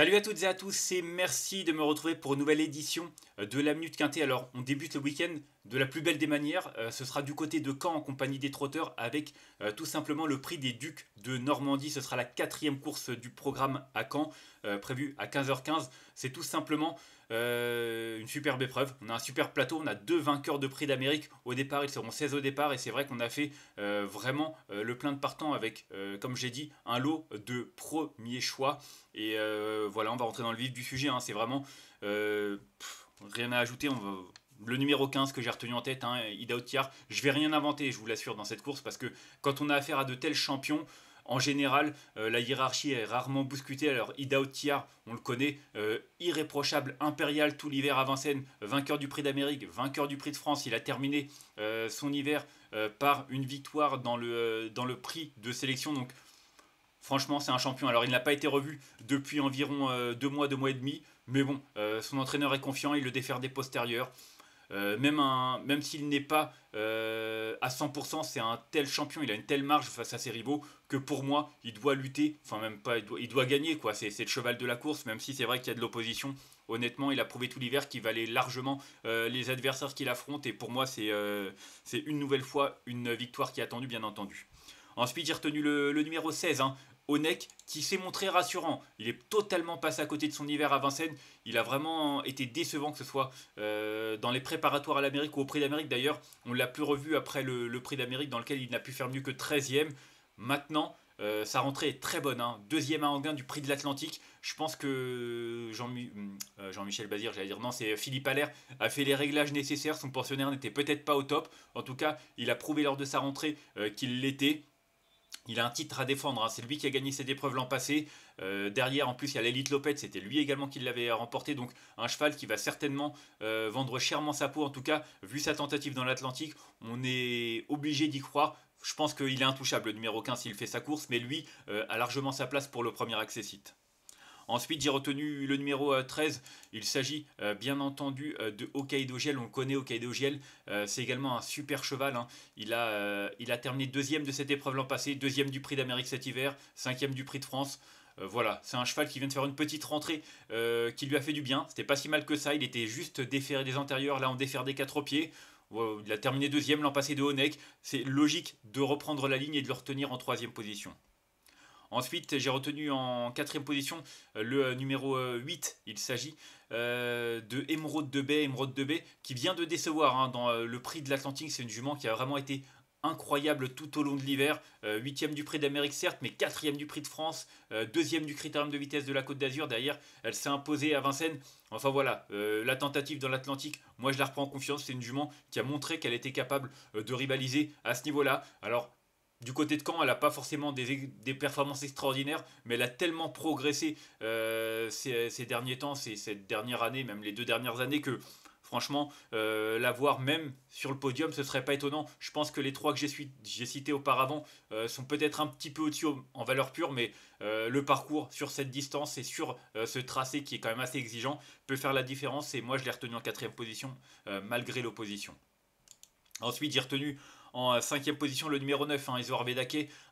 Salut à toutes et à tous et merci de me retrouver pour une nouvelle édition euh, de la Minute Quintée. Alors, on débute le week-end de la plus belle des manières. Euh, ce sera du côté de Caen en compagnie des trotteurs avec euh, tout simplement le prix des Ducs de Normandie. Ce sera la quatrième course du programme à Caen, prévue à 15h15. C'est tout simplement euh, une superbe épreuve. On a un super plateau, on a deux vainqueurs de prix d'Amérique. Au départ, ils seront 16 au départ et c'est vrai qu'on a fait euh, vraiment euh, le plein de partant avec, comme j'ai dit, un lot de premiers choix. Et voilà, on va rentrer dans le vif du sujet. Hein. C'est vraiment rien à ajouter. le numéro 15 que j'ai retenu en tête, hein, Ida Otiar. Je vais rien inventer, je vous l'assure, dans cette course parce que quand on a affaire à de tels champions, en général, euh, la hiérarchie est rarement bouscutée. Alors, Ida Otiar, on le connaît, euh, irréprochable, impérial tout l'hiver à Vincennes, vainqueur du Prix d'Amérique, vainqueur du Prix de France. Il a terminé euh, son hiver par une victoire dans le, dans le prix de sélection. Donc, franchement, c'est un champion. Alors, il n'a pas été revu depuis environ deux mois, deux mois et demi. Mais bon, son entraîneur est confiant, il le défère des postérieurs. Euh, même un, même s'il n'est pas euh, à 100%, c'est un tel champion, il a une telle marge face à ses rivaux que pour moi, il doit lutter, enfin même pas, il doit, gagner quoi. C'est le cheval de la course, même si c'est vrai qu'il y a de l'opposition. Honnêtement, il a prouvé tout l'hiver qu'il valait largement euh, les adversaires qu'il affronte et pour moi, c'est une nouvelle fois une victoire qui est attendue, bien entendu. Ensuite, j'ai retenu le, le numéro 16, hein, Onek qui s'est montré rassurant. Il est totalement passé à côté de son hiver à Vincennes. Il a vraiment été décevant que ce soit euh, dans les préparatoires à l'Amérique ou au Prix d'Amérique. D'ailleurs, on l'a plus revu après le, Prix d'Amérique dans lequel il n'a pu faire mieux que 13e. Maintenant, euh, sa rentrée est très bonne. Hein. Deuxième à Anguin du Prix de l'Atlantique. Je pense que euh, Jean-Michel Bazir, j'allais dire non, c'est Philippe Allaire, a fait les réglages nécessaires. Son pensionnaire n'était peut-être pas au top. En tout cas, il a prouvé lors de sa rentrée qu'il l'était. Il a un titre à défendre, hein. c'est lui qui a gagné cette épreuve l'an passé. Euh, derrière, en plus, il y a l'élite Lopet, c'était lui également qui l'avait remporté. Donc, un cheval qui va certainement euh, vendre chèrement sa peau. En tout cas, vu sa tentative dans l'Atlantique, on est obligé d'y croire. Je pense qu'il est intouchable, le numéro 15, s'il fait sa course, mais lui euh, a largement sa place pour le premier accessite. Ensuite, j'ai retenu le numéro 13. Euh, il s'agit euh, bien entendu euh, de Hokkaido Giel. On connaît, Hokkaido Giel. C'est également un super cheval. Hein. Il, a, il a terminé deuxième de cette épreuve l'an passé, deuxième du prix d'Amérique cet hiver, cinquième du prix de France voilà, c'est un cheval qui vient de faire une petite rentrée qui lui a fait du bien. C'était pas si mal que ça. Il était juste déféré des antérieurs. Là, on défère des quatre pieds. Il a terminé deuxième l'an passé de Honeck. C'est logique de reprendre la ligne et de le retenir en troisième position. Ensuite, j'ai retenu en quatrième position euh, le euh, numéro 8, euh, il s'agit de Emeraude de Bay, Emeraude de Bay, qui vient de décevoir hein, dans le prix de l'Atlantique. C'est une jument qui a vraiment été incroyable tout au long de l'hiver. Huitième du prix d'Amérique certes, mais quatrième du prix de France, deuxième du critérium de vitesse de la Côte d'Azur. D'ailleurs, elle s'est imposée à Vincennes. Enfin voilà, la tentative dans l'Atlantique, moi je la reprends en confiance. C'est une jument qui a montré qu'elle était capable de rivaliser à ce niveau-là. Alors du côté de Caen, elle n'a pas forcément des, performances extraordinaires, mais elle a tellement progressé euh, ces, derniers temps, ces, cette dernière année, même les deux dernières années, que franchement, euh, la voir même sur le podium, ce serait pas étonnant. Je pense que les trois que j'ai cités auparavant euh, sont peut-être un petit peu au-dessus en valeur pure, mais le parcours sur cette distance et sur ce tracé qui est quand même assez exigeant peut faire la différence. Et moi, je l'ai retenu en quatrième position, malgré l'opposition. Ensuite, j'ai retenu en euh, cinquième position le numéro 9, hein, Isoar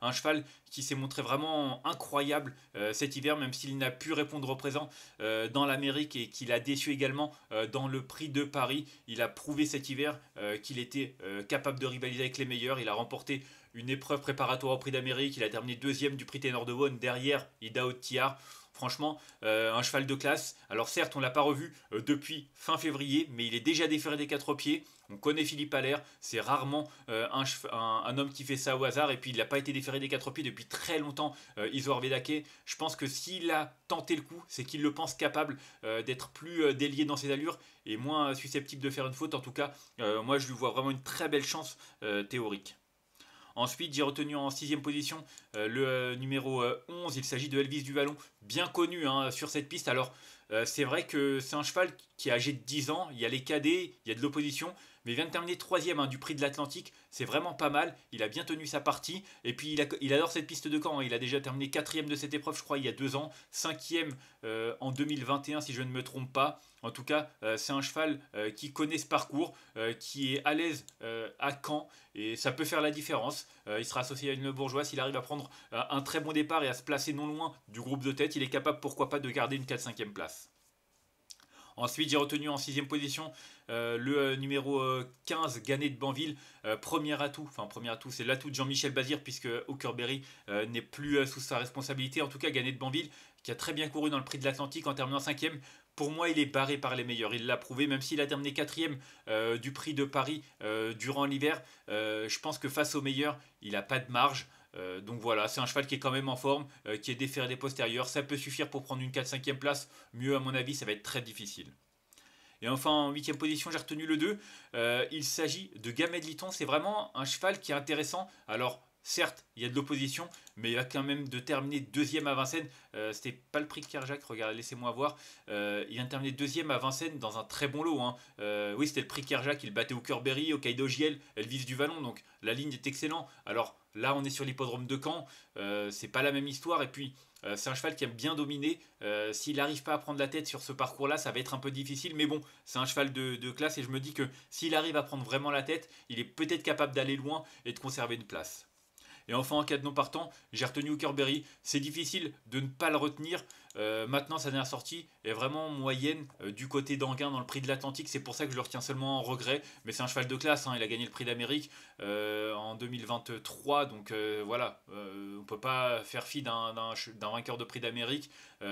un cheval qui s'est montré vraiment incroyable euh, cet hiver, même s'il n'a pu répondre au présent euh, dans l'Amérique et qu'il a déçu également dans le prix de Paris. Il a prouvé cet hiver qu'il était capable de rivaliser avec les meilleurs. Il a remporté une épreuve préparatoire au prix d'Amérique. Il a terminé deuxième du prix Ténor de wone derrière Idaho Tiar. Franchement, euh, un cheval de classe. Alors certes, on ne l'a pas revu euh, depuis fin février, mais il est déjà déféré des quatre pieds. On connaît Philippe Allaire, c'est rarement euh, un, homme qui fait ça au hasard, et puis il n'a pas été déféré des quatre pieds depuis très longtemps, Isor Vedake. Je pense que s'il a tenté le coup, c'est qu'il le pense capable d'être plus délié dans ses allures et moins susceptible de faire une faute. En tout cas, moi je lui vois vraiment une très belle chance théorique. Ensuite, j'ai retenu en sixième position euh, le euh, numéro 11. Euh, Il s'agit de Elvis Vallon, bien connu hein, sur cette piste. Alors, c'est vrai que c'est un cheval qui qui est âgé de 10 ans. Il y a les cadets, il y a de l'opposition. Mais il vient de terminer troisième e du prix de l'Atlantique. C'est vraiment pas mal. Il a bien tenu sa partie. Et puis il, adore cette piste de camp. Hein. Il a déjà terminé quatrième de cette épreuve, je crois, il y a deux ans. Cinquième euh, en 2021, si je ne me trompe pas. En tout cas, euh, c'est un cheval euh, qui connaît ce parcours, qui est à l'aise à Caen. Et ça peut faire la différence. il sera associé à une bourgeoise. S'il arrive à prendre un très bon départ et à se placer non loin du groupe de tête, il est capable, pourquoi pas, de garder une 4-5e place. Ensuite, j'ai retenu en sixième position euh, le euh, numéro 15, euh, Ganet de Banville. premier atout, enfin premier atout, c'est l'atout de Jean-Michel Bazir puisque Hawkerberry n'est plus sous sa responsabilité. En tout cas, Ganet de Banville qui a très bien couru dans le prix de l'Atlantique en terminant cinquième. Pour moi, il est barré par les meilleurs. Il l'a prouvé, même s'il a terminé quatrième du prix de Paris durant l'hiver. je pense que face aux meilleurs, il n'a pas de marge. Euh, donc voilà, c'est un cheval qui est quand même en forme, euh, qui est déféré des postérieurs. Ça peut suffire pour prendre une 4-5e place. Mieux, à mon avis, ça va être très difficile. Et enfin, en 8 position, j'ai retenu le 2. Euh, il s'agit de de Liton. C'est vraiment un cheval qui est intéressant. Alors, Certes, il y a de l'opposition, mais il va quand même de terminer deuxième à Vincennes. Euh, c'était pas le prix de Kerjak, regardez, laissez-moi voir. Euh, il vient de terminer deuxième à Vincennes dans un très bon lot. Hein. Euh, oui, c'était le prix Kerjak, il battait au Curberry, au Kaido Giel, vise du Vallon, donc la ligne est excellente. Alors là, on est sur l'hippodrome de Caen, c'est pas la même histoire. Et puis, c'est un cheval qui aime bien dominer. S'il n'arrive pas à prendre la tête sur ce parcours-là, ça va être un peu difficile, mais bon, c'est un cheval de classe et je me dis que s'il arrive à prendre vraiment la tête, il est peut-être capable d'aller loin et de conserver une place. Et enfin, en cas de non partant, j'ai retenu Hooker C'est difficile de ne pas le retenir. Euh, maintenant, sa dernière sortie est vraiment moyenne euh, du côté d'Anguin dans le prix de l'Atlantique. C'est pour ça que je le retiens seulement en regret. Mais c'est un cheval de classe. Hein. Il a gagné le prix d'Amérique euh, en 2023. Donc voilà, on ne peut pas faire fi d'un vainqueur de prix d'Amérique.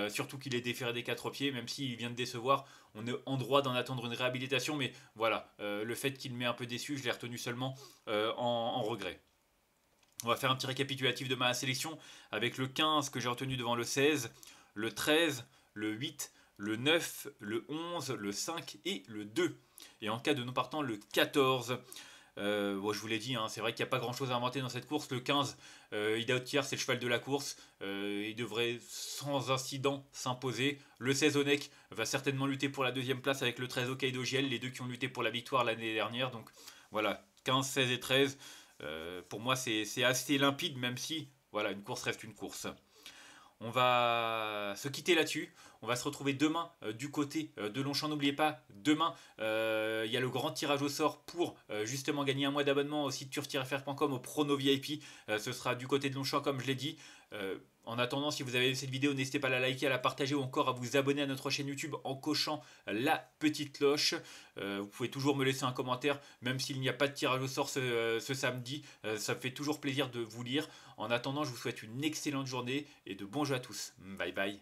surtout qu'il est déféré des quatre pieds, même s'il vient de décevoir. On est en droit d'en attendre une réhabilitation. Mais voilà, le fait qu'il m'ait un peu déçu, je l'ai retenu seulement en regret. On va faire un petit récapitulatif de ma sélection avec le 15 que j'ai retenu devant le 16, le 13, le 8, le 9, le 11, le 5 et le 2. Et en cas de non partant, le 14. Euh, je vous l'ai dit, hein, c'est vrai qu'il n'y a pas grand chose à inventer dans cette course. Le 15, euh, tiers, c'est le cheval de la course. Euh, il devrait sans incident s'imposer. Le 16 Onek va certainement lutter pour la deuxième place avec le 13 Okaido Giel, les deux qui ont lutté pour la victoire l'année dernière. Donc voilà, 15, 16 et 13. Euh, pour moi, c'est assez limpide, même si voilà, une course reste une course. On va se quitter là-dessus. On va se retrouver demain euh, du côté euh, de Longchamp. N'oubliez pas, demain, il y a le grand tirage au sort pour justement gagner un mois d'abonnement au site turf-fr.com au prono VIP. ce sera du côté de Longchamp, comme je l'ai dit. En attendant, si vous avez aimé cette vidéo, n'hésitez pas à la liker, à la partager ou encore à vous abonner à notre chaîne YouTube en cochant la petite cloche. Euh, vous pouvez toujours me laisser un commentaire, même s'il n'y a pas de tirage au sort ce, euh, samedi. Euh, ça me fait toujours plaisir de vous lire. En attendant, je vous souhaite une excellente journée et de bons jeux à tous. Bye bye.